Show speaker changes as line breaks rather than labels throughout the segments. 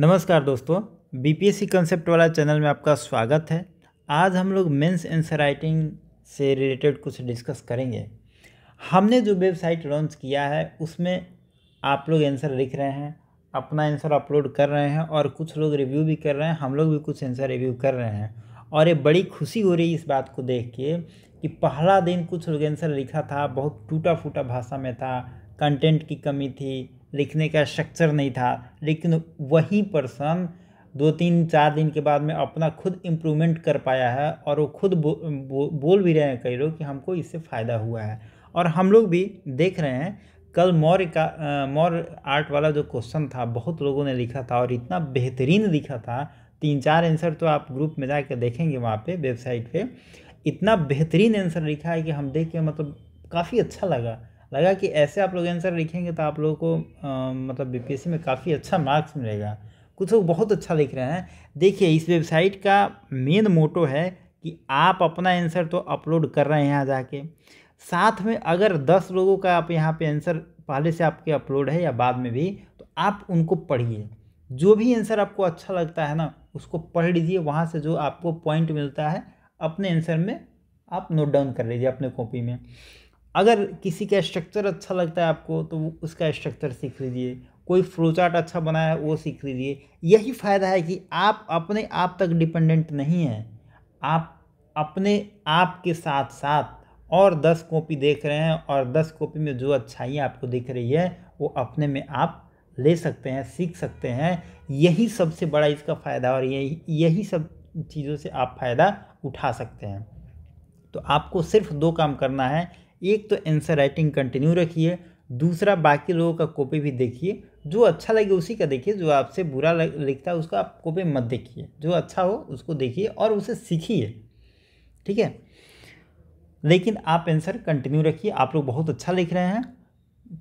नमस्कार दोस्तों BPSC concept वाला चैनल में आपका स्वागत है आज हम लोग मेंस एंसर राइटिंग से रिलेटेड कुछ डिस्कस करेंगे हमने जो वेबसाइट लॉन्च किया है उसमें आप लोग आंसर लिख रहे हैं अपना आंसर अपलोड कर रहे हैं और कुछ लोग रिव्यू भी कर रहे हैं हम लोग भी कुछ आंसर रिव्यू कर रहे हैं और ये बड़ी खुशी हो रही इस बात को देख के कि पहला दिन कुछ लोग आंसर लिखा था बहुत टूटा फूटा भाषा में था कंटेंट की कमी थी लिखने का स्ट्रक्चर नहीं था लेकिन वही पर्सन दो तीन चार दिन के बाद में अपना खुद इम्प्रूवमेंट कर पाया है और वो खुद बो, बो, बोल भी रहे हैं कई लोग कि हमको इससे फ़ायदा हुआ है और हम लोग भी देख रहे हैं कल मौर्य का मौर्य आर्ट वाला जो क्वेश्चन था बहुत लोगों ने लिखा था और इतना बेहतरीन लिखा था तीन चार आंसर तो आप ग्रुप में जा देखेंगे वहाँ पर वेबसाइट पर इतना बेहतरीन आंसर लिखा है कि हम देख के मतलब काफ़ी अच्छा लगा लगा कि ऐसे आप लोग आंसर लिखेंगे तो आप लोगों को आ, मतलब बीपीएससी में काफ़ी अच्छा मार्क्स मिलेगा कुछ लोग बहुत अच्छा लिख रहे हैं देखिए इस वेबसाइट का मेन मोटो है कि आप अपना आंसर तो अपलोड कर रहे हैं यहाँ जाके साथ में अगर दस लोगों का आप यहाँ पे आंसर पहले से आपके अपलोड है या बाद में भी तो आप उनको पढ़िए जो भी आंसर आपको अच्छा लगता है ना उसको पढ़ लीजिए वहाँ से जो आपको पॉइंट मिलता है अपने आंसर में आप नोट डाउन कर लीजिए अपने कॉपी में अगर किसी का स्ट्रक्चर अच्छा लगता है आपको तो उसका स्ट्रक्चर सीख लीजिए कोई फ्लोचार्ट अच्छा बनाया है वो सीख लीजिए यही फ़ायदा है कि आप अपने आप तक डिपेंडेंट नहीं हैं आप अपने आप के साथ साथ और दस कॉपी देख रहे हैं और दस कॉपी में जो अच्छाई आपको दिख रही है वो अपने में आप ले सकते हैं सीख सकते हैं यही सबसे बड़ा इसका फ़ायदा और यही यही सब चीज़ों से आप फ़ायदा उठा सकते हैं तो आपको सिर्फ दो काम करना है एक तो एंसर राइटिंग कंटिन्यू रखिए दूसरा बाकी लोगों का कॉपी भी देखिए जो अच्छा लगे उसी का देखिए जो आपसे बुरा लिखता है उसका आप कॉपी मत देखिए जो अच्छा हो उसको देखिए और उसे सीखिए ठीक है लेकिन आप आंसर कंटिन्यू रखिए आप लोग बहुत अच्छा लिख रहे हैं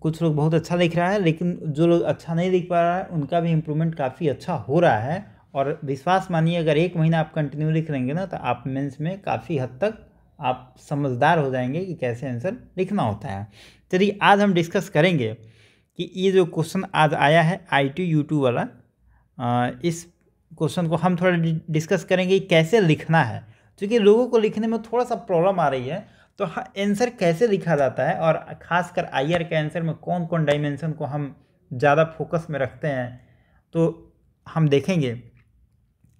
कुछ लोग बहुत अच्छा लिख रहा है लेकिन जो लोग अच्छा नहीं लिख पा रहा है उनका भी इम्प्रूवमेंट काफ़ी अच्छा हो रहा है और विश्वास मानिए अगर एक महीना आप कंटिन्यू लिख लेंगे ना तो आप मेंस में काफ़ी हद तक आप समझदार हो जाएंगे कि कैसे आंसर लिखना होता है चलिए आज हम डिस्कस करेंगे कि ये जो क्वेश्चन आज आया है आई टू यू टू वाला आ, इस क्वेश्चन को हम थोड़ा डिस्कस करेंगे कैसे लिखना है क्योंकि लोगों को लिखने में थोड़ा सा प्रॉब्लम आ रही है तो आंसर हाँ, कैसे लिखा जाता है और ख़ासकर आई के आंसर में कौन कौन डायमेंशन को हम ज़्यादा फोकस में रखते हैं तो हम देखेंगे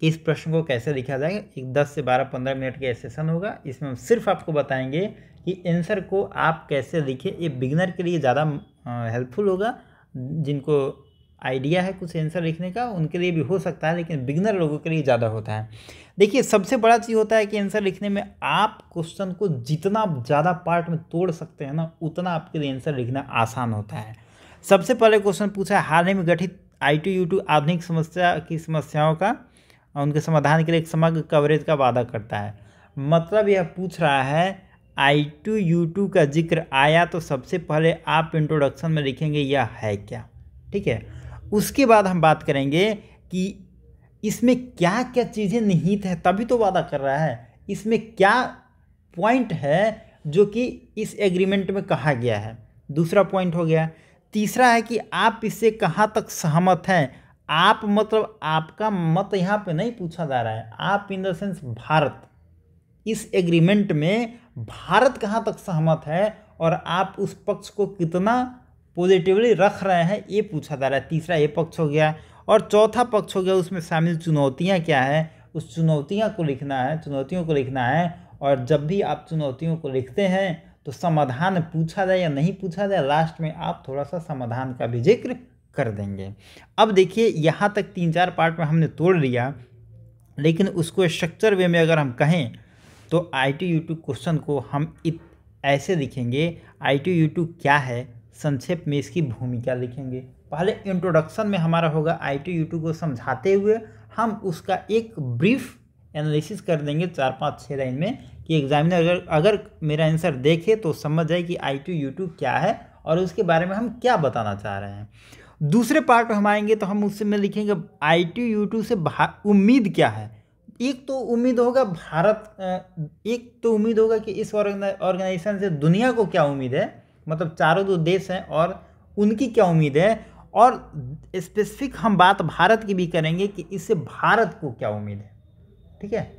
इस प्रश्न को कैसे लिखा जाएगा एक दस से बारह पंद्रह मिनट का सेशन होगा इसमें हम सिर्फ आपको बताएंगे कि आंसर को आप कैसे लिखें ये बिगनर के लिए ज़्यादा हेल्पफुल होगा जिनको आइडिया है कुछ आंसर लिखने का उनके लिए भी हो सकता है लेकिन बिगनर लोगों के लिए ज़्यादा होता है देखिए सबसे बड़ा चीज़ होता है कि आंसर लिखने में आप क्वेश्चन को जितना ज़्यादा पार्ट में तोड़ सकते हैं ना उतना आपके लिए आंसर लिखना आसान होता है सबसे पहले क्वेश्चन पूछा है हाल ही में गठित आई टी आधुनिक समस्या की समस्याओं का और उनके समाधान के लिए एक समग्र कवरेज का वादा करता है मतलब यह पूछ रहा है आई टू यू टू का जिक्र आया तो सबसे पहले आप इंट्रोडक्शन में लिखेंगे यह है क्या ठीक है उसके बाद हम बात करेंगे कि इसमें क्या क्या चीज़ें निहित है तभी तो वादा कर रहा है इसमें क्या पॉइंट है जो कि इस एग्रीमेंट में कहा गया है दूसरा पॉइंट हो गया तीसरा है कि आप इससे कहाँ तक सहमत हैं आप मतलब आपका मत यहाँ पे नहीं पूछा जा रहा है आप इन द सेंस भारत इस एग्रीमेंट में भारत कहाँ तक सहमत है और आप उस पक्ष को कितना पॉजिटिवली रख रहे हैं ये पूछा जा रहा है तीसरा ये पक्ष हो गया और चौथा पक्ष हो गया उसमें शामिल चुनौतियाँ क्या है उस चुनौतियाँ को लिखना है चुनौतियों को लिखना है और जब भी आप चुनौतियों को लिखते हैं तो समाधान पूछा जाए या नहीं पूछा जाए लास्ट में आप थोड़ा सा समाधान का भी जिक्र कर देंगे अब देखिए यहाँ तक तीन चार पार्ट में हमने तोड़ लिया लेकिन उसको स्ट्रक्चर वे में अगर हम कहें तो आई टी यू क्वेश्चन को हम इत ऐसे लिखेंगे आई टी यू क्या है संक्षेप में इसकी भूमिका लिखेंगे पहले इंट्रोडक्शन में हमारा होगा आई टी यू टू को समझाते हुए हम उसका एक ब्रीफ एनालिसिस कर देंगे चार पाँच छः लाइन में कि एग्जामिनर अगर अगर मेरा आंसर देखे तो समझ जाए कि आई टी यू क्या है और उसके बारे में हम क्या बताना चाह रहे हैं दूसरे पार्ट में हम आएंगे तो हम उससे में लिखेंगे आई टी यू टू से उम्मीद क्या है एक तो उम्मीद होगा भारत एक तो उम्मीद होगा कि इस ऑर्गेनाइजेशन से दुनिया को क्या उम्मीद है मतलब चारों जो देश हैं और उनकी क्या उम्मीद है और स्पेसिफिक हम बात भारत की भी करेंगे कि इससे भारत को क्या उम्मीद है ठीक है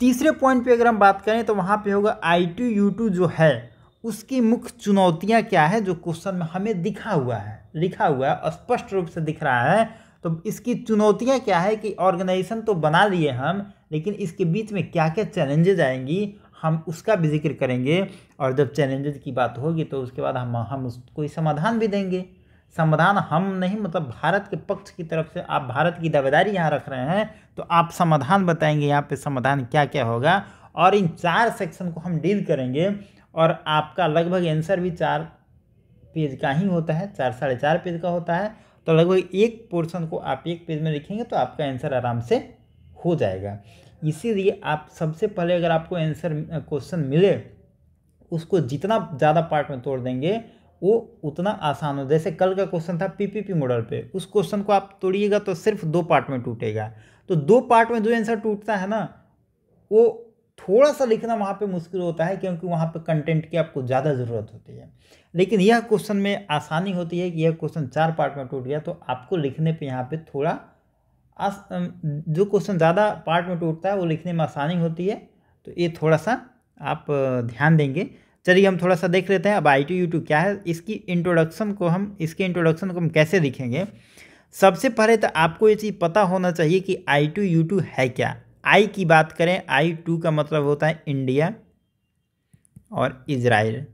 तीसरे पॉइंट पे अगर हम बात करें तो वहाँ पे होगा आई टू यू टू जो है उसकी मुख्य चुनौतियाँ क्या है जो क्वेश्चन में हमें दिखा हुआ है लिखा हुआ है स्पष्ट रूप से दिख रहा है तो इसकी चुनौतियाँ क्या है कि ऑर्गेनाइजेशन तो बना लिए हम लेकिन इसके बीच में क्या क्या चैलेंजेज आएंगी हम उसका भी जिक्र करेंगे और जब चैलेंजेज की बात होगी तो उसके बाद हम हम उसको समाधान भी देंगे समाधान हम नहीं मतलब भारत के पक्ष की तरफ से आप भारत की दावेदारी यहाँ रख रहे हैं तो आप समाधान बताएंगे यहाँ पे समाधान क्या क्या होगा और इन चार सेक्शन को हम डील करेंगे और आपका लगभग आंसर भी चार पेज का ही होता है चार साढ़े चार पेज का होता है तो लगभग एक पोर्शन को आप एक पेज में लिखेंगे तो आपका आंसर आराम से हो जाएगा इसीलिए आप सबसे पहले अगर आपको आंसर क्वेश्चन मिले उसको जितना ज़्यादा पार्ट में तोड़ देंगे वो उतना आसान हो जैसे कल का क्वेश्चन था पीपीपी मॉडल पे उस क्वेश्चन को आप तोड़िएगा तो सिर्फ दो पार्ट में टूटेगा तो दो पार्ट में जो आंसर टूटता है ना वो थोड़ा सा लिखना वहाँ पे मुश्किल होता है क्योंकि वहाँ पे कंटेंट की आपको ज़्यादा ज़रूरत होती है लेकिन यह क्वेश्चन में आसानी होती है कि यह क्वेश्चन चार पार्ट में टूट गया तो आपको लिखने पे यहाँ पे थोड़ा आस जो क्वेश्चन ज़्यादा पार्ट में टूटता है वो लिखने में आसानी होती है तो ये थोड़ा सा आप ध्यान देंगे चलिए हम थोड़ा सा देख लेते हैं अब आई टू यू क्या है इसकी इंट्रोडक्शन को हम इसके इंट्रोडक्शन को हम कैसे लिखेंगे सबसे पहले तो आपको ये चीज़ पता होना चाहिए कि आई टू यू टू है क्या आई की बात करें आई टू का मतलब होता है इंडिया और इजराइल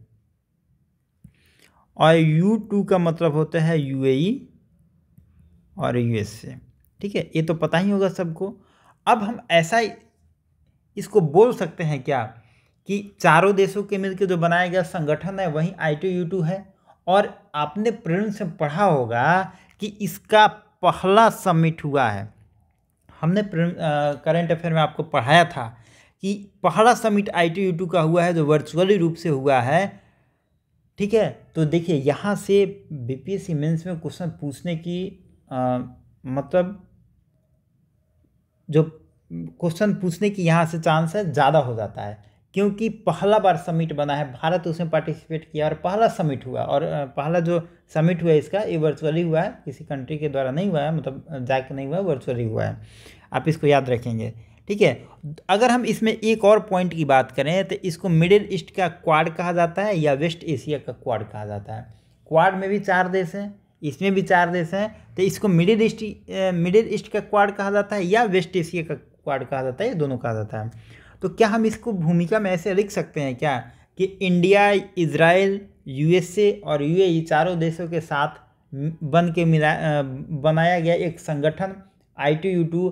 और यू टू का मतलब होता है यूएई और यूएसए ठीक है ये तो पता ही होगा सबको अब हम ऐसा इसको बोल सकते हैं क्या कि चारों देशों के मिलकर जो बनाया गया संगठन है वहीं आई टू यू टू है और आपने प्रेरण से पढ़ा होगा कि इसका पहला समिट हुआ है हमने करंट अफेयर में आपको पढ़ाया था कि पहला summit I T U two का हुआ है जो वर्चुअली रूप से हुआ है ठीक है तो देखिए यहाँ से बी सी मेन्स में क्वेश्चन पूछने की आ, मतलब जो क्वेश्चन पूछने की यहाँ से चांस है ज़्यादा हो जाता है क्योंकि पहला बार समिट बना है भारत उसमें पार्टिसिपेट किया और पहला समिट हुआ और पहला जो समिट हुआ इसका ये वर्चुअली हुआ है किसी कंट्री के द्वारा नहीं हुआ है मतलब जाके नहीं हुआ है वर्चुअली हुआ है आप इसको याद रखेंगे ठीक है अगर हम इसमें एक और पॉइंट की बात करें तो इसको मिडिल ईस्ट का क्वाड कहा जाता है या वेस्ट एशिया का क्वाड कहा जाता है क्वाड में भी चार देश हैं इसमें भी चार देश हैं तो इसको मिडिल ईस्ट मिडिल ईस्ट का क्वाड कहा जाता है या वेस्ट एशिया का क्वाड कहा जाता है ये दोनों कहा जाता है तो क्या हम इसको भूमिका में ऐसे लिख सकते हैं क्या कि इंडिया इसराइल यूएसए और यूएई चारों देशों के साथ बन के मिला बनाया गया एक संगठन आई टी यू टू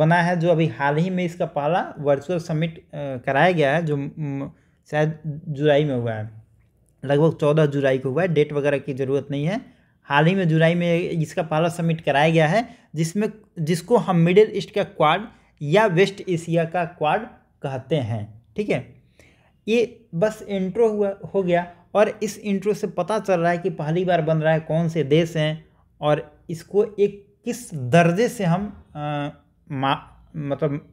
बना है जो अभी हाल ही में इसका पहला वर्चुअल समिट कराया गया है जो शायद जुलाई में हुआ है लगभग चौदह जुलाई को हुआ है डेट वगैरह की ज़रूरत नहीं है हाल ही में जुलाई में इसका पहला समिट कराया गया है जिसमें जिसको हम मिडिल ईस्ट का क्वाड या वेस्ट एशिया का क्वाड कहते हैं ठीक है ये बस इंट्रो हुआ हो गया और इस इंट्रो से पता चल रहा है कि पहली बार बन रहा है कौन से देश हैं और इसको एक किस दर्जे से हम आ, मतलब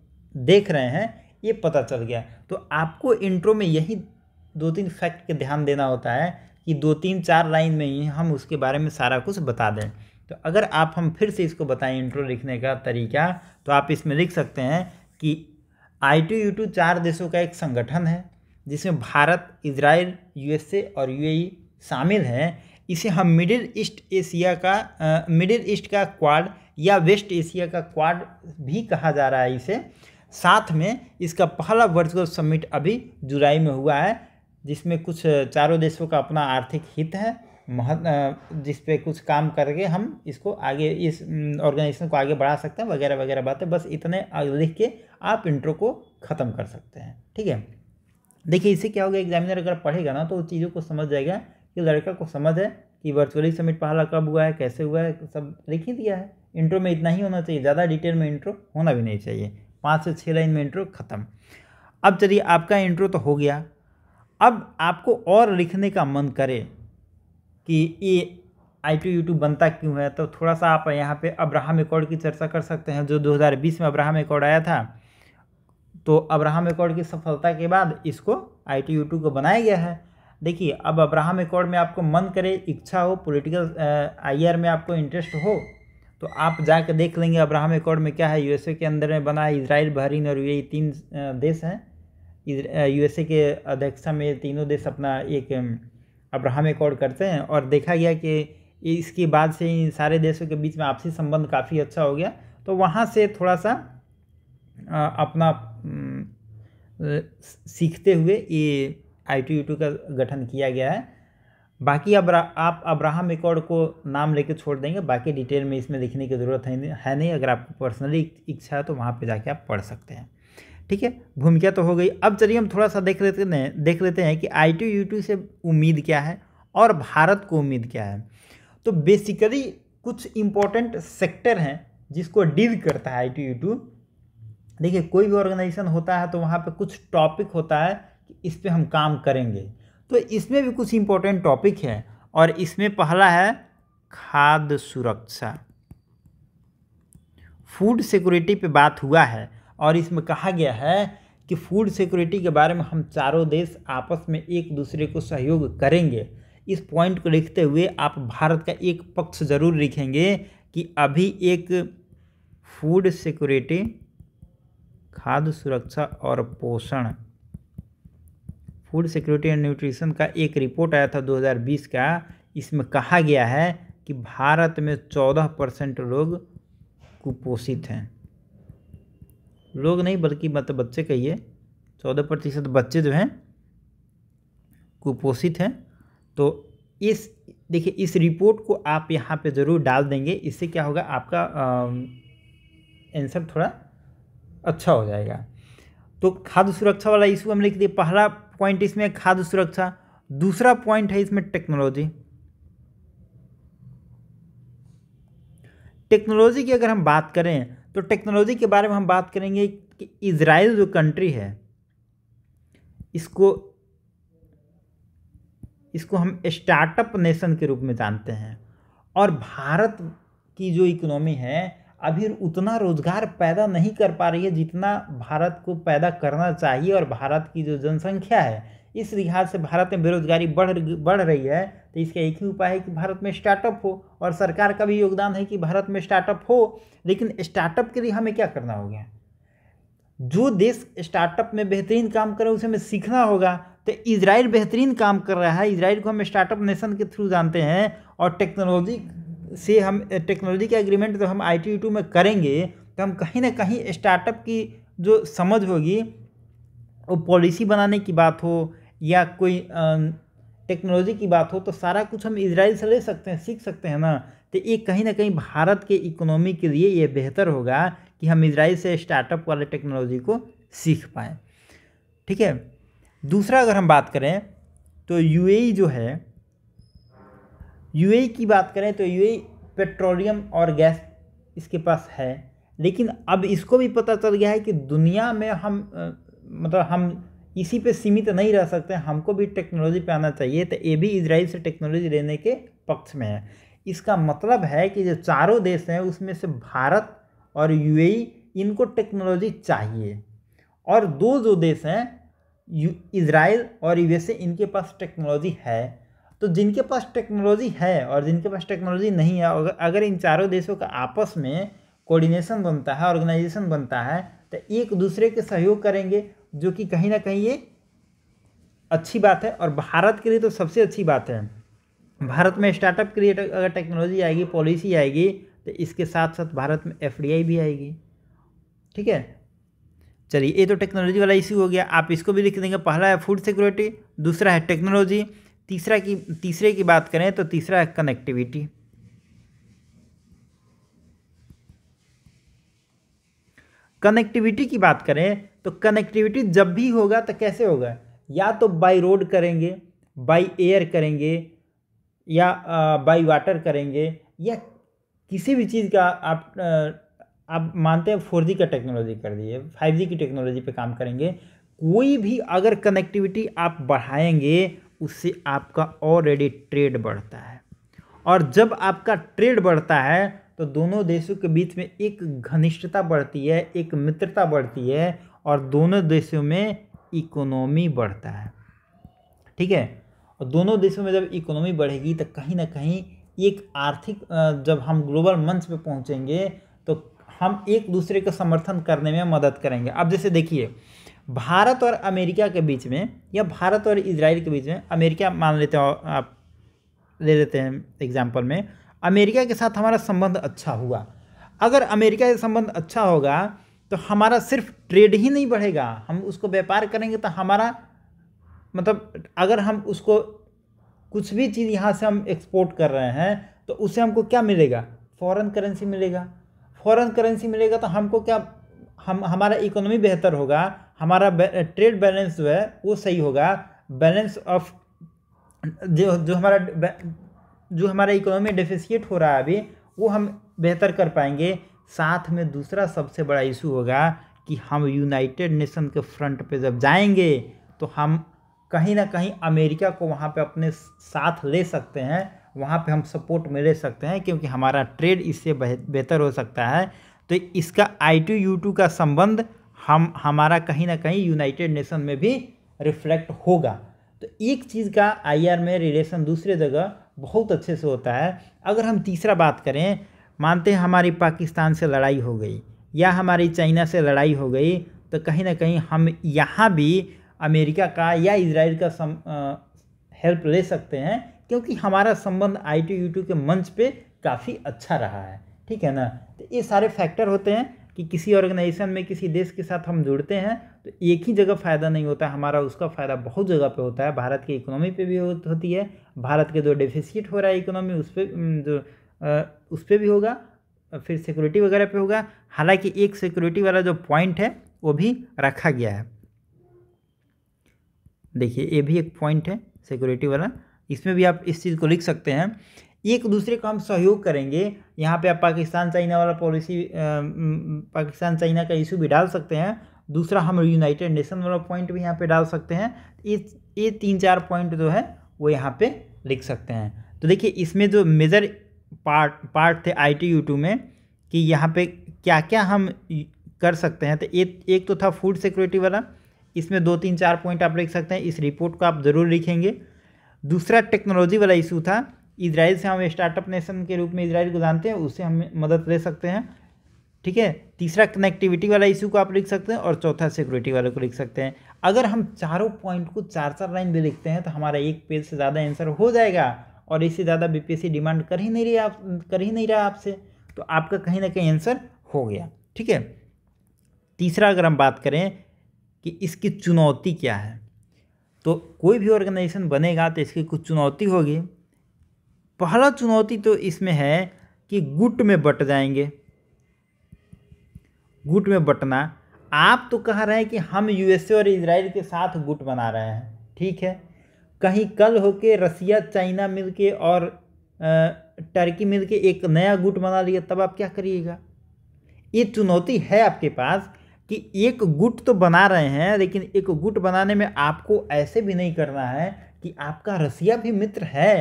देख रहे हैं ये पता चल गया तो आपको इंट्रो में यही दो तीन फैक्ट के ध्यान देना होता है कि दो तीन चार लाइन में ही हम उसके बारे में सारा कुछ बता दें तो अगर आप हम फिर से इसको बताएं इंट्रो लिखने का तरीका तो आप इसमें लिख सकते हैं कि आई टी यू टू चार देशों का एक संगठन है जिसमें भारत इसराइल यूएसए और यूएई शामिल हैं इसे हम मिडिल ईस्ट एशिया का मिडिल ईस्ट का क्वाड या वेस्ट एशिया का क्वाड भी कहा जा रहा है इसे साथ में इसका पहला वर्चुअल समिट अभी जुलाई में हुआ है जिसमें कुछ चारों देशों का अपना आर्थिक हित है महत्व जिस पे कुछ काम करके हम इसको आगे इस ऑर्गेनाइजेशन को आगे बढ़ा सकते हैं वगैरह वगैरह बातें बस इतने लिख के आप इंट्रो को ख़त्म कर सकते हैं ठीक है देखिए इससे क्या होगा एग्जामिनर अगर पढ़ेगा ना तो चीज़ों को समझ जाएगा कि लड़का को समझ है कि वर्चुअली समिट पहला कब हुआ है कैसे हुआ है सब लिख ही दिया है इंट्रो में इतना ही होना चाहिए ज़्यादा डिटेल में इंट्रो होना भी नहीं चाहिए पाँच से छः लाइन में इंट्रो ख़त्म अब चलिए आपका इंट्रो तो हो गया अब आपको और लिखने का मन करे कि ये आई टी यूट्यूब बनता क्यों है तो थोड़ा सा आप यहाँ पे अब्राहम एकॉर्ड की चर्चा कर सकते हैं जो 2020 में अब्राहम एकॉर्ड आया था तो अब्राहम एकॉर्ड की सफलता के बाद इसको आई टी को बनाया गया है देखिए अब अब्राहम एकॉर्ड में आपको मन करे इच्छा हो पॉलिटिकल आईआर में आपको इंटरेस्ट हो तो आप जाकर देख लेंगे अब्राहम एकॉर्ड में क्या है यूएसए के अंदर में बना है इसराइल बहरीन और ये तीन देश हैं यूएसए के अध्यक्षता में तीनों देश अपना एक अब्राहम एकॉर्ड करते हैं और देखा गया कि इसके बाद से इन सारे देशों के बीच में आपसी संबंध काफ़ी अच्छा हो गया तो वहाँ से थोड़ा सा अपना हम्म, सीखते हुए ये आई टी यू का गठन किया गया है बाकी अब आप अब्राहम रिकॉर्ड को नाम लेके छोड़ देंगे बाकी डिटेल में इसमें लिखने की ज़रूरत है नहीं अगर आपको पर्सनली इच्छा है तो वहाँ पे जाके आप पढ़ सकते हैं ठीक है भूमिका तो हो गई अब चलिए हम थोड़ा सा देख लेते हैं देख लेते हैं कि आई टी यू से उम्मीद क्या है और भारत को उम्मीद क्या है तो बेसिकली कुछ इम्पोर्टेंट सेक्टर हैं जिसको डील करता है आई टी यू देखिए कोई भी ऑर्गेनाइजेशन होता है तो वहाँ पे कुछ टॉपिक होता है कि इस पर हम काम करेंगे तो इसमें भी कुछ इम्पोर्टेंट टॉपिक है और इसमें पहला है खाद्य सुरक्षा फूड सिक्योरिटी पे बात हुआ है और इसमें कहा गया है कि फूड सिक्योरिटी के बारे में हम चारों देश आपस में एक दूसरे को सहयोग करेंगे इस पॉइंट को लिखते हुए आप भारत का एक पक्ष ज़रूर लिखेंगे कि अभी एक फूड सिक्योरिटी खाद्य सुरक्षा और पोषण फूड सिक्योरिटी एंड न्यूट्रिशन का एक रिपोर्ट आया था 2020 का इसमें कहा गया है कि भारत में 14 परसेंट लोग कुपोषित हैं लोग नहीं बल्कि मतलब बच्चे कहिए चौदह प्रतिशत बच्चे जो हैं कुपोषित हैं तो इस देखिए इस रिपोर्ट को आप यहाँ पे ज़रूर डाल देंगे इससे क्या होगा आपका आंसर थोड़ा अच्छा हो जाएगा तो खाद्य सुरक्षा वाला इशू हम लिख दिए पहला पॉइंट इसमें खाद्य सुरक्षा दूसरा पॉइंट है इसमें टेक्नोलॉजी टेक्नोलॉजी की अगर हम बात करें तो टेक्नोलॉजी के बारे में हम बात करेंगे कि इसराइल जो कंट्री है इसको इसको हम स्टार्टअप नेशन के रूप में जानते हैं और भारत की जो इकोनॉमी है अभी उतना रोजगार पैदा नहीं कर पा रही है जितना भारत को पैदा करना चाहिए और भारत की जो जनसंख्या है इस लिहाज से भारत में बेरोजगारी बढ़ बढ़ रही है तो इसका एक ही उपाय है कि भारत में स्टार्टअप हो और सरकार का भी योगदान है कि भारत में स्टार्टअप हो लेकिन स्टार्टअप के लिए हमें क्या करना होगा जो देश स्टार्टअप में बेहतरीन काम करे उसे हमें सीखना होगा तो इसराइल बेहतरीन काम कर रहा है इसराइल को हम स्टार्टअप नेशन के थ्रू जानते हैं और टेक्नोलॉजी से हम टेक्नोलॉजी के एग्रीमेंट जब हम आई टी टू में करेंगे तो हम कहीं ना कहीं स्टार्टअप की जो समझ होगी वो पॉलिसी बनाने की बात हो या कोई टेक्नोलॉजी की बात हो तो सारा कुछ हम इसराइल से ले सकते हैं सीख सकते हैं ना तो ये कहीं ना कहीं भारत के इकोनॉमी के लिए ये बेहतर होगा कि हम इसराइल से स्टार्टअप वाले टेक्नोलॉजी को सीख पाएँ ठीक है दूसरा अगर हम बात करें तो यूएई e जो है यूएई की बात करें तो यूएई पेट्रोलियम और गैस इसके पास है लेकिन अब इसको भी पता चल गया है कि दुनिया में हम मतलब हम इसी पे सीमित नहीं रह सकते हमको भी टेक्नोलॉजी पे आना चाहिए तो ये भी इसराइल से टेक्नोलॉजी लेने के पक्ष में है इसका मतलब है कि जो चारों देश हैं उसमें से भारत और यूएई इनको टेक्नोलॉजी चाहिए और दो जो देश हैं यू इसराइल और यूएसए इनके पास टेक्नोलॉजी है तो जिनके पास टेक्नोलॉजी है और जिनके पास टेक्नोलॉजी नहीं है अगर इन चारों देशों का आपस में कोऑर्डिनेशन बनता है ऑर्गेनाइजेशन बनता है तो एक दूसरे के सहयोग करेंगे जो कि कहीं ना कहीं ये अच्छी बात है और भारत के लिए तो सबसे अच्छी बात है भारत में स्टार्टअप के लिए अगर टेक्नोलॉजी आएगी पॉलिसी आएगी तो इसके साथ साथ भारत में एफ भी आएगी ठीक है चलिए ये तो टेक्नोलॉजी वाला इश्यू हो गया आप इसको भी लिख देंगे पहला है फूड सिक्योरिटी दूसरा है टेक्नोलॉजी तीसरा की तीसरे की बात करें तो तीसरा है कनेक्टिविटी कनेक्टिविटी की बात करें तो कनेक्टिविटी जब भी होगा तो कैसे होगा या तो बाई रोड करेंगे बाई एयर करेंगे या बाई वाटर करेंगे या किसी भी चीज़ का आप आप मानते हैं फोर का टेक्नोलॉजी कर दिए फाइव की टेक्नोलॉजी पे काम करेंगे कोई भी अगर कनेक्टिविटी आप बढ़ाएंगे उससे आपका ऑलरेडी ट्रेड बढ़ता है और जब आपका ट्रेड बढ़ता है तो दोनों देशों के बीच में एक घनिष्ठता बढ़ती है एक मित्रता बढ़ती है और दोनों देशों में इकोनॉमी बढ़ता है ठीक है और दोनों देशों में जब इकोनॉमी बढ़ेगी तो कहीं ना कहीं एक आर्थिक जब हम ग्लोबल मंच पे पहुंचेंगे तो हम एक दूसरे का समर्थन करने में मदद करेंगे अब जैसे देखिए भारत और अमेरिका के बीच में या भारत और इसराइल के बीच में अमेरिका मान लेते हो आप ले लेते हैं एग्जाम्पल में अमेरिका के साथ हमारा संबंध अच्छा हुआ अगर अमेरिका से संबंध अच्छा होगा तो हमारा सिर्फ ट्रेड ही नहीं बढ़ेगा हम उसको व्यापार करेंगे तो हमारा मतलब अगर हम उसको कुछ भी चीज़ यहाँ से हम एक्सपोर्ट कर रहे हैं तो उससे हमको क्या मिलेगा फॉरेन करेंसी मिलेगा फॉरेन करेंसी मिलेगा तो हमको क्या हम हमारा इकोनॉमी बेहतर होगा हमारा ट्रेड बैलेंस जो है वो सही होगा बैलेंस ऑफ जो जो हमारा जो हमारा इकोनॉमी डेफिसिएट हो रहा है अभी वो हम बेहतर कर पाएंगे साथ में दूसरा सबसे बड़ा इशू होगा कि हम यूनाइटेड नेशन के फ्रंट पे जब जाएंगे तो हम कहीं ना कहीं अमेरिका को वहाँ पे अपने साथ ले सकते हैं वहाँ पे हम सपोर्ट में ले सकते हैं क्योंकि हमारा ट्रेड इससे बेहतर हो सकता है तो इसका आई टू यू टू का संबंध हम हमारा कहीं ना कहीं यूनाइटेड नेशन में भी रिफ्लेक्ट होगा तो एक चीज़ का आईआर में रिलेशन दूसरे जगह बहुत अच्छे से होता है अगर हम तीसरा बात करें मानते हैं हमारी पाकिस्तान से लड़ाई हो गई या हमारी चाइना से लड़ाई हो गई तो कहीं ना कहीं हम यहाँ भी अमेरिका का या इसराइल का सम, आ, हेल्प ले सकते हैं क्योंकि हमारा संबंध आई टी के मंच पर काफ़ी अच्छा रहा है ठीक है ना तो ये सारे फैक्टर होते हैं कि किसी ऑर्गेनाइजेशन में किसी देश के साथ हम जुड़ते हैं तो एक ही जगह फ़ायदा नहीं होता हमारा उसका फ़ायदा बहुत जगह पे होता है भारत की इकोनॉमी पे भी होती है भारत के जो डेफिसिट हो रहा है इकोनॉमी उस पर जो उस पर भी होगा फिर सिक्योरिटी वगैरह पे होगा हालांकि एक सिक्योरिटी वाला जो पॉइंट है वो भी रखा गया है देखिए ये भी एक पॉइंट है सिक्योरिटी वाला इसमें भी आप इस चीज़ को लिख सकते हैं एक दूसरे को हम सहयोग करेंगे यहाँ पे आप पाकिस्तान चाइना वाला पॉलिसी पाकिस्तान चाइना का इशू भी डाल सकते हैं दूसरा हम यूनाइटेड नेशन वाला पॉइंट भी यहाँ पे डाल सकते हैं ये ये तीन चार पॉइंट जो है वो यहाँ पे लिख सकते हैं तो देखिए इसमें जो मेजर पार्ट पार्ट थे आई टी में कि यहाँ पर क्या क्या हम कर सकते हैं तो ए, एक तो था फूड सिक्योरिटी वाला इसमें दो तीन चार पॉइंट आप लिख सकते हैं इस रिपोर्ट को आप ज़रूर लिखेंगे दूसरा टेक्नोलॉजी वाला इशू था इसराइल से हम स्टार्टअप नेशन के रूप में इसराइल को जानते हैं उससे हम मदद ले सकते हैं ठीक है तीसरा कनेक्टिविटी वाला इशू को आप लिख सकते हैं और चौथा सिक्योरिटी वाले को लिख सकते हैं अगर हम चारों पॉइंट को चार चार लाइन में लिखते हैं तो हमारा एक पेज से ज़्यादा आंसर हो जाएगा और इससे ज़्यादा बीपीएससी डिमांड कर ही नहीं रही आप कर ही नहीं रहा आपसे तो आपका कहीं ना कहीं आंसर हो गया ठीक है तीसरा अगर हम बात करें कि इसकी चुनौती क्या है तो कोई भी ऑर्गेनाइजेशन बनेगा तो इसकी कुछ चुनौती होगी पहला चुनौती तो इसमें है कि गुट में बट जाएंगे गुट में बटना आप तो कह रहे हैं कि हम यूएसए और इसराइल के साथ गुट बना रहे हैं ठीक है कहीं कल होके रसिया चाइना मिलके और टर्की मिलके एक नया गुट बना लिया तब आप क्या करिएगा ये चुनौती है आपके पास कि एक गुट तो बना रहे हैं लेकिन एक गुट बनाने में आपको ऐसे भी नहीं करना है कि आपका रसिया भी मित्र है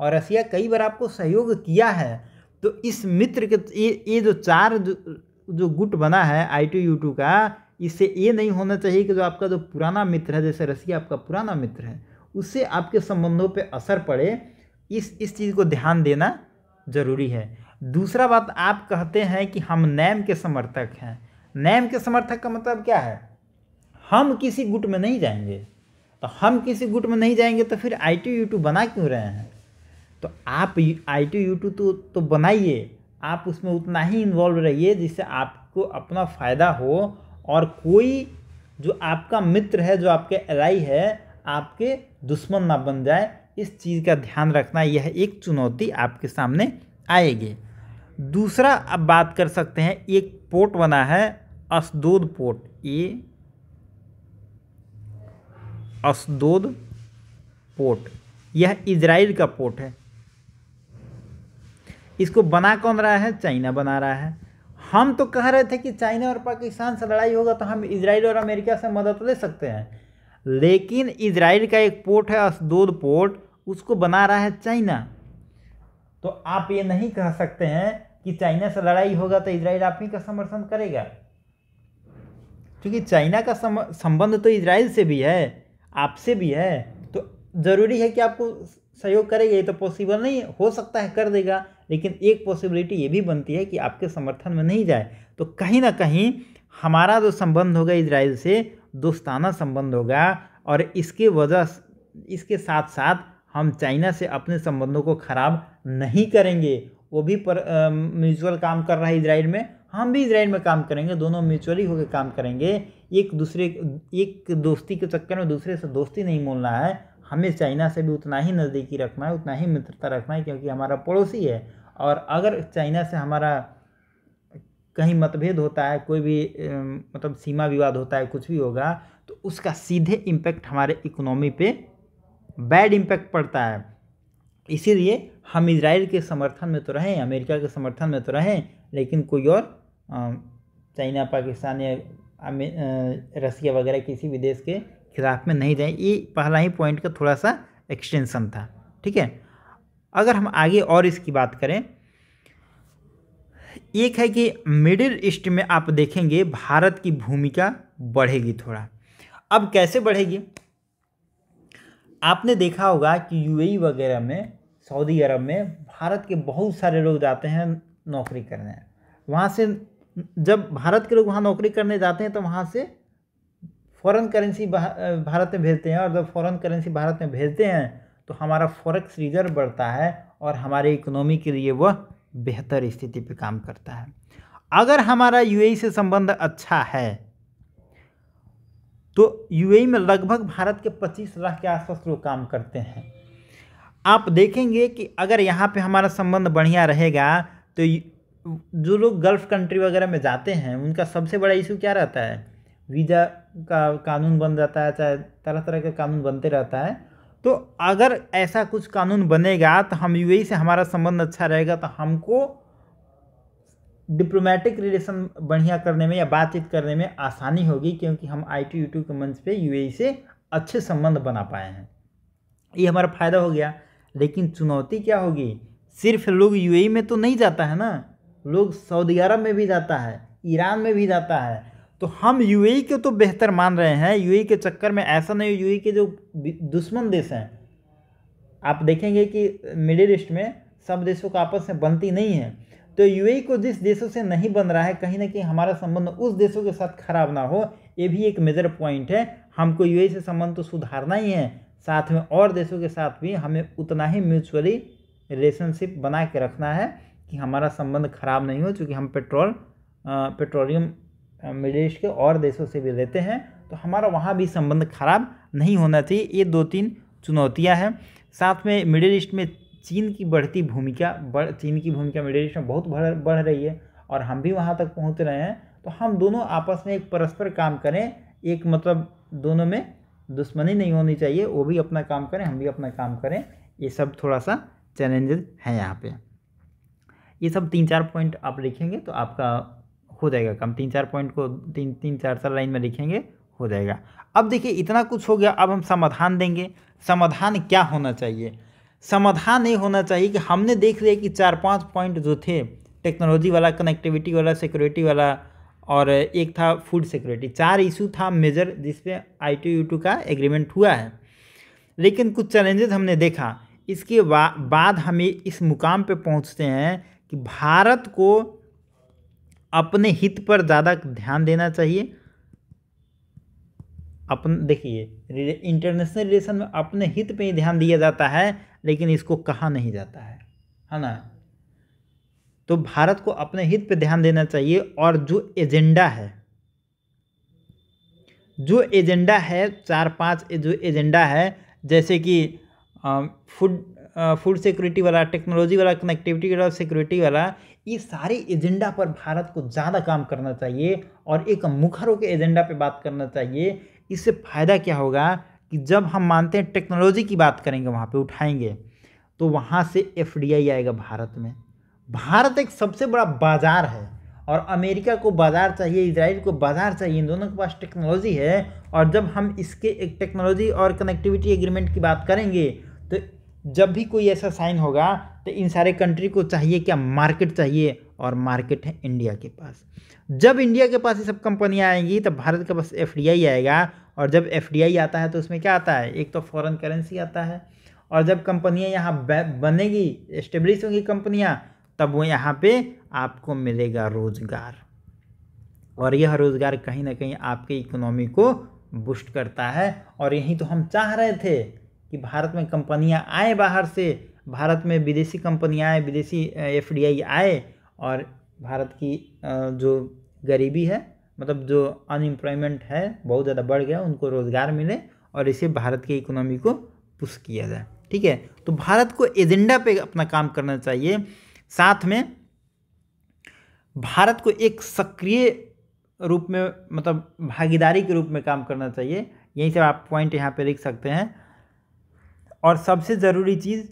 और रसिया कई बार आपको सहयोग किया है तो इस मित्र के ये ये जो चार जो, जो गुट बना है आई टू यू टू का इससे ये नहीं होना चाहिए कि जो आपका जो पुराना मित्र है जैसे रसिया आपका पुराना मित्र है उससे आपके संबंधों पे असर पड़े इस इस चीज़ को ध्यान देना ज़रूरी है दूसरा बात आप कहते हैं कि हम नैम के समर्थक हैं नैम के समर्थक का मतलब क्या है हम किसी गुट में नहीं जाएंगे तो हम किसी गुट में नहीं जाएंगे तो फिर आई टी यू टू बना क्यों रहे हैं तो आप आई टी यू तो, तो बनाइए आप उसमें उतना ही इन्वॉल्व रहिए जिससे आपको अपना फ़ायदा हो और कोई जो आपका मित्र है जो आपके एलाई है आपके दुश्मन ना बन जाए इस चीज़ का ध्यान रखना यह एक चुनौती आपके सामने आएगी दूसरा अब बात कर सकते हैं एक पोर्ट बना है असदोद पोर्ट ये असदोद पोर्ट यह इजराइल का पोर्ट है इसको बना कौन रहा है चाइना बना रहा है हम तो कह रहे थे कि चाइना और पाकिस्तान से लड़ाई होगा तो हम इसराइल और अमेरिका से मदद ले सकते हैं लेकिन इसराइल का एक पोर्ट है असदूद पोर्ट उसको बना रहा है चाइना तो आप ये नहीं कह सकते हैं कि चाइना से लड़ाई होगा तो इसराइल आप ही का समर्थन करेगा क्योंकि चाइना का संबंध तो इसराइल से भी है आपसे भी है तो ज़रूरी है कि आपको सहयोग करेगा ये तो पॉसिबल नहीं हो सकता है कर देगा लेकिन एक पॉसिबिलिटी ये भी बनती है कि आपके समर्थन में नहीं जाए तो कहीं ना कहीं हमारा जो संबंध होगा इसराइल से दोस्ताना संबंध होगा और इसके वजह इसके साथ साथ हम चाइना से अपने संबंधों को ख़राब नहीं करेंगे वो भी पर म्यूचुअल काम कर रहा है इसराइल में हम भी इसराइल में काम करेंगे दोनों म्यूचुअली होकर काम करेंगे एक दूसरे एक दोस्ती के चक्कर में दूसरे से दोस्ती नहीं मोलना है हमें चाइना से भी उतना ही नज़दीकी रखना है उतना ही मित्रता रखना है क्योंकि हमारा पड़ोसी है और अगर चाइना से हमारा कहीं मतभेद होता है कोई भी मतलब सीमा विवाद होता है कुछ भी होगा तो उसका सीधे इम्पैक्ट हमारे इकोनॉमी पे बैड इम्पैक्ट पड़ता है इसीलिए हम इसराइल के समर्थन में तो रहें अमेरिका के समर्थन में तो रहें लेकिन कोई और चाइना पाकिस्तान या रसिया वगैरह किसी भी देश के खिलाफ में नहीं जाए ये पहला ही पॉइंट का थोड़ा सा एक्सटेंशन था ठीक है अगर हम आगे और इसकी बात करें एक है कि मिडिल ईस्ट में आप देखेंगे भारत की भूमिका बढ़ेगी थोड़ा अब कैसे बढ़ेगी आपने देखा होगा कि यूएई e वगैरह में सऊदी अरब में भारत के बहुत सारे लोग जाते हैं नौकरी करने वहाँ से जब भारत के लोग वहाँ नौकरी करने जाते हैं तो वहाँ से फ़ॉरेन करेंसी भारत में भेजते हैं और जब फ़ॉरेन करेंसी भारत में भेजते हैं तो हमारा फॉरेक्स रिजर्व बढ़ता है और हमारे इकोनॉमी के लिए वह बेहतर स्थिति पर काम करता है अगर हमारा यूएई e से संबंध अच्छा है तो यूएई e में लगभग भारत के 25 लाख के आसपास लोग काम करते हैं आप देखेंगे कि अगर यहाँ पे हमारा संबंध बढ़िया रहेगा तो जो लोग गल्फ़ कंट्री वगैरह में जाते हैं उनका सबसे बड़ा इशू क्या रहता है वीज़ा का कानून बन जाता है चाहे तरह तरह के कानून बनते रहता है तो अगर ऐसा कुछ कानून बनेगा तो हम यू से हमारा संबंध अच्छा रहेगा तो हमको डिप्लोमेटिक रिलेशन बढ़िया करने में या बातचीत करने में आसानी होगी क्योंकि हम आई टी के मंच पे यू से अच्छे संबंध बना पाए हैं ये हमारा फ़ायदा हो गया लेकिन चुनौती क्या होगी सिर्फ लोग यू में तो नहीं जाता है ना लोग सऊदी अरब में भी जाता है ईरान में भी जाता है तो हम यूएई को तो बेहतर मान रहे हैं यूएई के चक्कर में ऐसा नहीं यूएई के जो दुश्मन देश हैं आप देखेंगे कि मिडिल ईस्ट में सब देशों का आपस में बनती नहीं है तो यूएई को जिस देशों से नहीं बन रहा है कहीं ना कहीं हमारा संबंध उस देशों के साथ खराब ना हो ये भी एक मेजर पॉइंट है हमको यू से संबंध तो सुधारना ही है साथ में और देशों के साथ भी हमें उतना ही म्यूचुअली रिलेशनशिप बना के रखना है कि हमारा संबंध खराब नहीं हो चूँकि हम पेट्रोल पेट्रोलियम मिडिल ईस्ट के और देशों से भी लेते हैं तो हमारा वहाँ भी संबंध खराब नहीं होना चाहिए ये दो तीन चुनौतियाँ हैं साथ में मिडिल ईस्ट में चीन की बढ़ती भूमिका बढ़ चीन की भूमिका मिडिल ईस्ट में बहुत बढ़ बढ़ रही है और हम भी वहाँ तक पहुँच रहे हैं तो हम दोनों आपस में एक परस्पर काम करें एक मतलब दोनों में दुश्मनी नहीं होनी चाहिए वो भी अपना काम करें हम भी अपना काम करें ये सब थोड़ा सा चैलेंजेस हैं यहाँ पे ये सब तीन चार पॉइंट आप लिखेंगे तो आपका हो जाएगा कम तीन चार पॉइंट को तीन तीन चार चार लाइन में लिखेंगे हो जाएगा अब देखिए इतना कुछ हो गया अब हम समाधान देंगे समाधान क्या होना चाहिए समाधान ये होना चाहिए कि हमने देख लिया कि चार पाँच पॉइंट जो थे टेक्नोलॉजी वाला कनेक्टिविटी वाला सिक्योरिटी वाला और एक था फूड सिक्योरिटी चार इशू था मेजर जिसपे आई टी यू टू का एग्रीमेंट हुआ है लेकिन कुछ चैलेंजेस हमने देखा इसके बा, बाद हमें इस मुकाम पे पहुंचते हैं कि भारत को अपने हित पर ज़्यादा ध्यान देना चाहिए अपन देखिए इंटरनेशनल रिलेशन में अपने हित पे ही ध्यान दिया जाता है लेकिन इसको कहा नहीं जाता है है ना तो भारत को अपने हित पे ध्यान देना चाहिए और जो एजेंडा है जो एजेंडा है चार पांच जो एजेंडा है जैसे कि फूड फूड सिक्योरिटी वाला टेक्नोलॉजी वाला कनेक्टिविटी वाला सिक्योरिटी वाला ये सारे एजेंडा पर भारत को ज़्यादा काम करना चाहिए और एक मुखरों के एजेंडा पे बात करना चाहिए इससे फ़ायदा क्या होगा कि जब हम मानते हैं टेक्नोलॉजी की बात करेंगे वहाँ पे उठाएंगे तो वहाँ से एफ आएगा भारत में भारत एक सबसे बड़ा बाज़ार है और अमेरिका को बाज़ार चाहिए इसराइल को बाज़ार चाहिए इन दोनों के पास टेक्नोलॉजी है और जब हम इसके एक टेक्नोलॉजी और कनेक्टिविटी एग्रीमेंट की बात करेंगे जब भी कोई ऐसा साइन होगा तो इन सारे कंट्री को चाहिए क्या मार्केट चाहिए और मार्केट है इंडिया के पास जब इंडिया के पास ये सब कंपनियाँ आएंगी तो भारत के पास एफ आएगा और जब एफ आता है तो उसमें क्या आता है एक तो फॉरेन करेंसी आता है और जब कंपनियाँ यहाँ बनेगी इस्टेब्लिश होंगी कंपनियाँ तब वो यहाँ पे आपको मिलेगा रोज़गार और यह रोज़गार कहीं ना कहीं आपके इकोनॉमी को बूस्ट करता है और यही तो हम चाह रहे थे कि भारत में कंपनियां आए बाहर से भारत में विदेशी कंपनियाँ आए विदेशी एफ आए और भारत की जो गरीबी है मतलब जो अनएम्प्लॉयमेंट है बहुत ज़्यादा बढ़ गया उनको रोज़गार मिले और इसे भारत की इकोनॉमी को पुश किया जाए ठीक है तो भारत को एजेंडा पे अपना काम करना चाहिए साथ में भारत को एक सक्रिय रूप में मतलब भागीदारी के रूप में काम करना चाहिए यही सब आप पॉइंट यहाँ पे लिख सकते हैं और सबसे ज़रूरी चीज़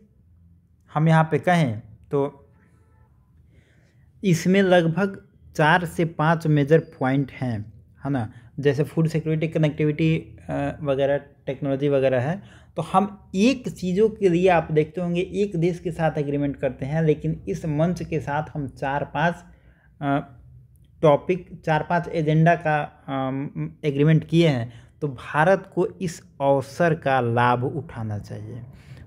हम यहाँ पे कहें तो इसमें लगभग चार से पाँच मेजर पॉइंट हैं है ना जैसे फूड सिक्योरिटी कनेक्टिविटी वगैरह टेक्नोलॉजी वगैरह है तो हम एक चीज़ों के लिए आप देखते होंगे एक देश के साथ एग्रीमेंट करते हैं लेकिन इस मंच के साथ हम चार पांच टॉपिक चार पांच एजेंडा का एग्रीमेंट किए हैं तो भारत को इस अवसर का लाभ उठाना चाहिए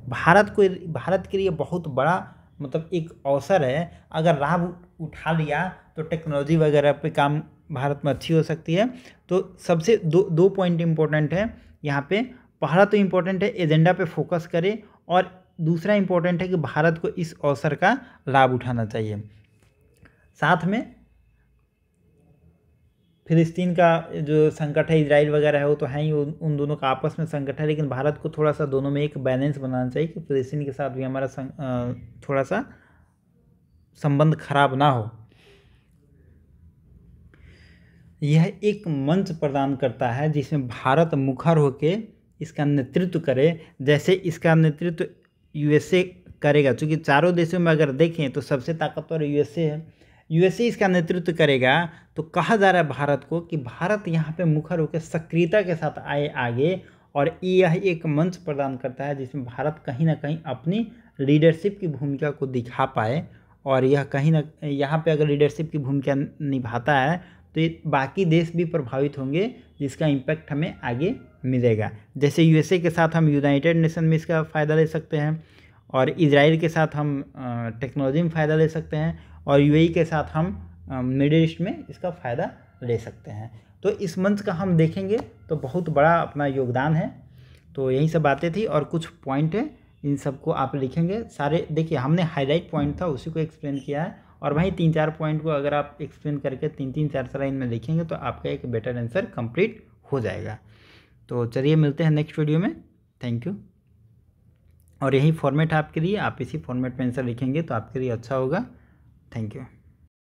भारत को भारत के लिए बहुत बड़ा मतलब एक अवसर है अगर लाभ उठा लिया तो टेक्नोलॉजी वगैरह पे काम भारत में अच्छी हो सकती है तो सबसे दो दो पॉइंट इम्पोर्टेंट है यहाँ पे पहला तो इम्पोर्टेंट है एजेंडा पे फोकस करें और दूसरा इम्पोर्टेंट है कि भारत को इस अवसर का लाभ उठाना चाहिए साथ में फिलिस्तीन का जो संकट है इसराइल वगैरह है वो तो है ही उन दोनों का आपस में संकट है लेकिन भारत को थोड़ा सा दोनों में एक बैलेंस बनाना चाहिए कि फिलिस्तीन के साथ भी हमारा थोड़ा सा संबंध खराब ना हो यह एक मंच प्रदान करता है जिसमें भारत मुखर होकर इसका नेतृत्व करे जैसे इसका नेतृत्व यूएसए करेगा क्योंकि चारों देशों में अगर देखें तो सबसे ताकतवर यूएसए है यूएसए इसका नेतृत्व करेगा तो कहा जा रहा है भारत को कि भारत यहाँ पे मुखर होकर सक्रियता के साथ आए आगे और यह एक मंच प्रदान करता है जिसमें भारत कहीं ना कहीं अपनी लीडरशिप की भूमिका को दिखा पाए और यह कहीं ना यहाँ पे अगर लीडरशिप की भूमिका निभाता है तो बाकी देश भी प्रभावित होंगे जिसका इम्पैक्ट हमें आगे मिलेगा जैसे यूएसए के साथ हम यूनाइटेड नेशन में इसका फ़ायदा ले सकते हैं और इसराइल के साथ हम टेक्नोलॉजी में फ़ायदा ले सकते हैं और यू के साथ हम मिडिल ईस्ट में इसका फ़ायदा ले सकते हैं तो इस मंच का हम देखेंगे तो बहुत बड़ा अपना योगदान है तो यही सब बातें थी और कुछ पॉइंट हैं इन सबको आप लिखेंगे सारे देखिए हमने हाईलाइट पॉइंट था उसी को एक्सप्लेन किया है और भाई तीन चार पॉइंट को अगर आप एक्सप्लेन करके तीन तीन चार चार लाइन में लिखेंगे तो आपका एक बेटर आंसर कंप्लीट हो जाएगा तो चलिए मिलते हैं नेक्स्ट वीडियो में थैंक यू और यही फॉर्मेट आपके लिए आप इसी फॉर्मेट में आंसर लिखेंगे तो आपके लिए अच्छा होगा thank you